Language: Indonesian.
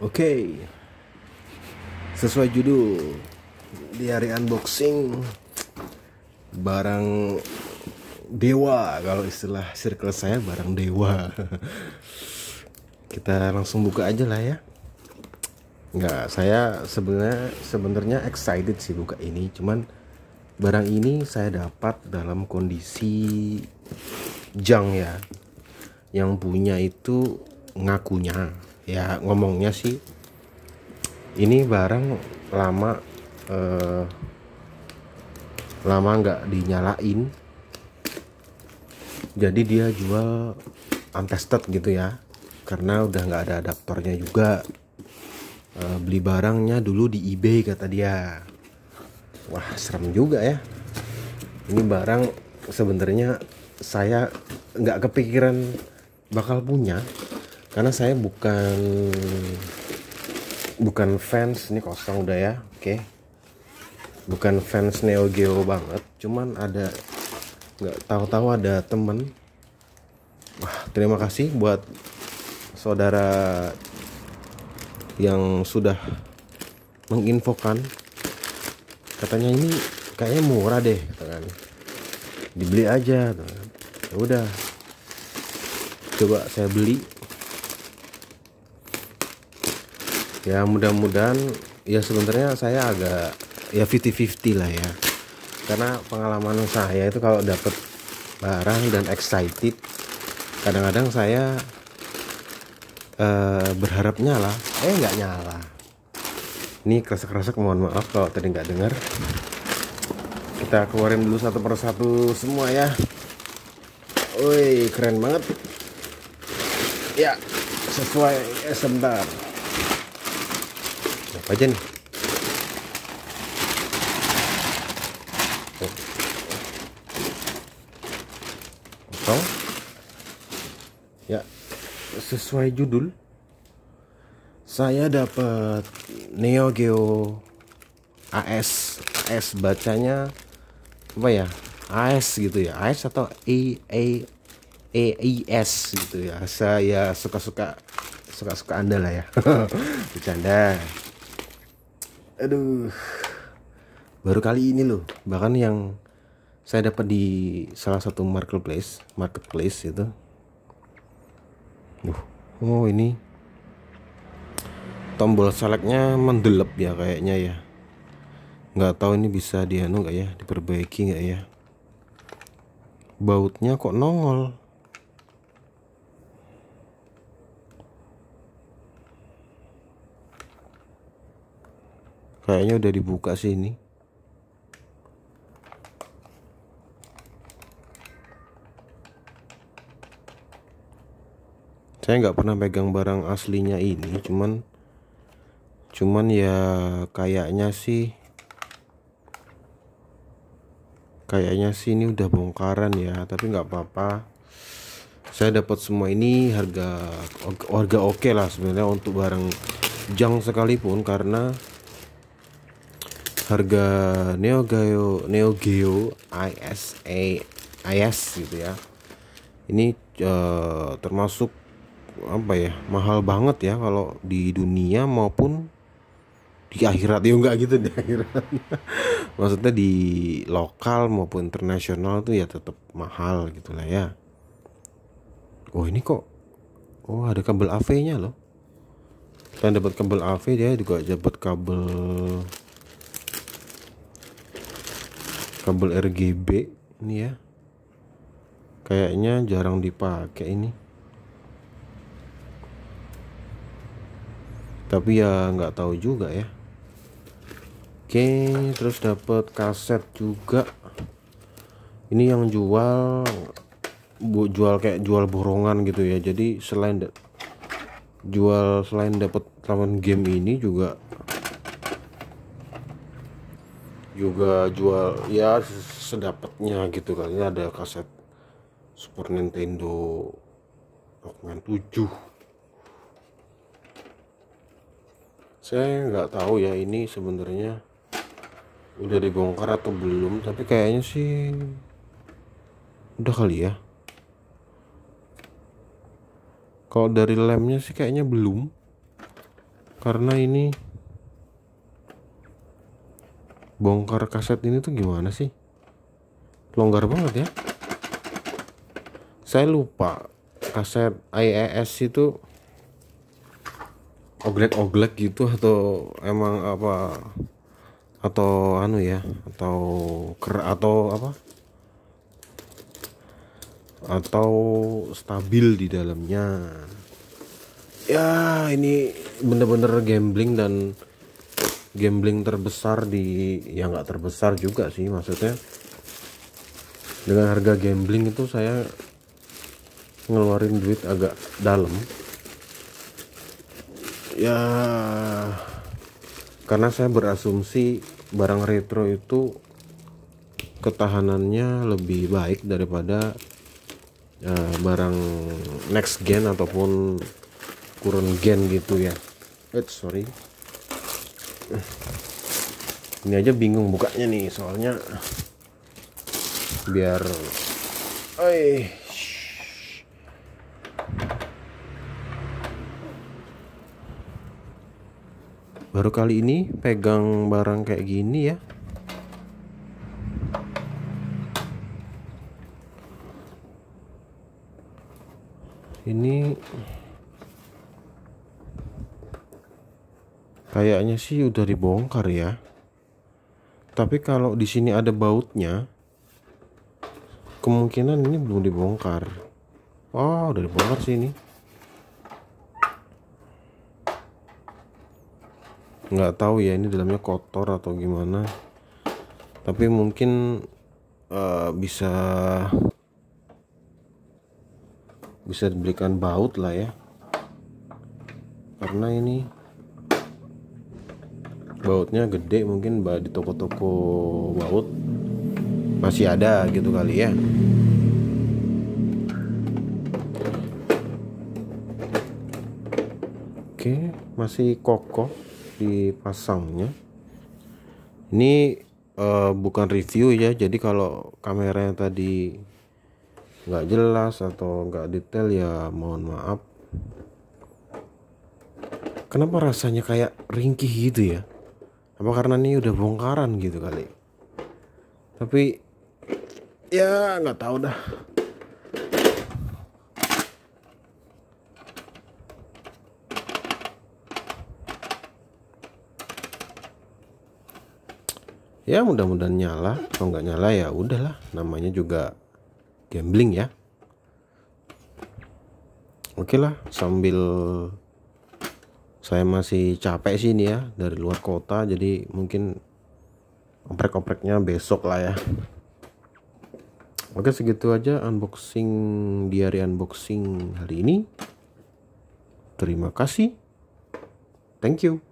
Oke, okay. sesuai judul di hari unboxing barang dewa kalau istilah circle saya barang dewa. Kita langsung buka aja lah ya. Nggak, saya sebenarnya sebenarnya excited sih buka ini, cuman barang ini saya dapat dalam kondisi jang ya. Yang punya itu ngakunya ya ngomongnya sih ini barang lama eh, lama nggak dinyalain jadi dia jual untested gitu ya karena udah nggak ada adaptornya juga eh, beli barangnya dulu di eBay kata dia wah serem juga ya ini barang sebenarnya saya nggak kepikiran bakal punya karena saya bukan bukan fans ini kosong udah ya oke okay. bukan fans Neo Geo banget cuman ada nggak tahu-tahu ada temen Wah, terima kasih buat saudara yang sudah menginfokan katanya ini kayaknya murah deh gitu kan dibeli aja gitu kan. Ya udah coba saya beli ya mudah-mudahan ya sebenarnya saya agak ya 50-50 lah ya karena pengalaman saya itu kalau dapat barang dan excited kadang-kadang saya eh, berharap nyala eh nggak nyala ini kresek-kresek mohon maaf kalau tadi nggak dengar kita keluarin dulu satu persatu semua ya woi keren banget ya sesuai eh, sebentar apa aja nih kosong ya sesuai judul saya dapat Neo Geo AS AS bacanya apa ya AS gitu ya AS atau E A e, e I S gitu ya saya suka-suka suka-suka anda lah ya bercanda aduh baru kali ini loh bahkan yang saya dapat di salah satu marketplace marketplace itu uh, oh ini tombol selectnya mendelep ya kayaknya ya nggak tahu ini bisa dianu nggak ya diperbaiki nggak ya bautnya kok nongol kayaknya udah dibuka sih ini saya nggak pernah pegang barang aslinya ini cuman cuman ya kayaknya sih kayaknya sih ini udah bongkaran ya tapi nggak apa-apa saya dapat semua ini harga harga oke okay lah sebenarnya untuk barang jang sekalipun karena harga Neo Geo Neo Geo ISA IS gitu ya ini uh, termasuk apa ya mahal banget ya kalau di dunia maupun di akhirat ya enggak gitu di akhirat maksudnya di lokal maupun internasional tuh ya tetap mahal gitu lah ya oh ini kok oh ada kabel AV nya loh kita dapat kabel AV dia juga dapat kabel kabel RGB ini ya kayaknya jarang dipakai ini tapi ya nggak tahu juga ya oke terus dapat kaset juga ini yang jual bu jual kayak jual borongan gitu ya jadi selain jual selain dapat taman game ini juga juga jual ya sedapatnya gitu kan ini ada kaset Super Nintendo Rockman 7 saya nggak tahu ya ini sebenarnya udah dibongkar atau belum tapi kayaknya sih udah kali ya kalau dari lemnya sih kayaknya belum karena ini bongkar kaset ini tuh gimana sih longgar banget ya saya lupa kaset IES itu oglek-oglek gitu atau emang apa atau anu ya atau ker atau apa atau stabil di dalamnya ya ini bener-bener gambling dan gambling terbesar di ya nggak terbesar juga sih maksudnya dengan harga gambling itu saya ngeluarin duit agak dalam ya karena saya berasumsi barang retro itu ketahanannya lebih baik daripada uh, barang next gen ataupun current gen gitu ya. Eh sorry ini aja bingung bukanya nih soalnya biar Oi. baru kali ini pegang barang kayak gini ya ini Kayaknya sih udah dibongkar ya. Tapi kalau di sini ada bautnya, kemungkinan ini belum dibongkar. Oh, udah dibongkar sih ini. Nggak tahu ya ini dalamnya kotor atau gimana. Tapi mungkin uh, bisa bisa dibelikan baut lah ya karena ini bautnya gede mungkin di toko-toko baut masih ada gitu kali ya oke masih kokoh dipasangnya ini uh, bukan review ya jadi kalau kamera yang tadi nggak jelas atau nggak detail ya mohon maaf kenapa rasanya kayak ringkih gitu ya apa karena ini udah bongkaran gitu kali tapi ya nggak tahu dah ya mudah-mudahan nyala kalau nggak nyala ya udahlah namanya juga gambling ya oke lah sambil saya masih capek sih ini ya dari luar kota jadi mungkin oprek-opreknya besok lah ya Oke segitu aja unboxing diary unboxing hari ini. Terima kasih. Thank you.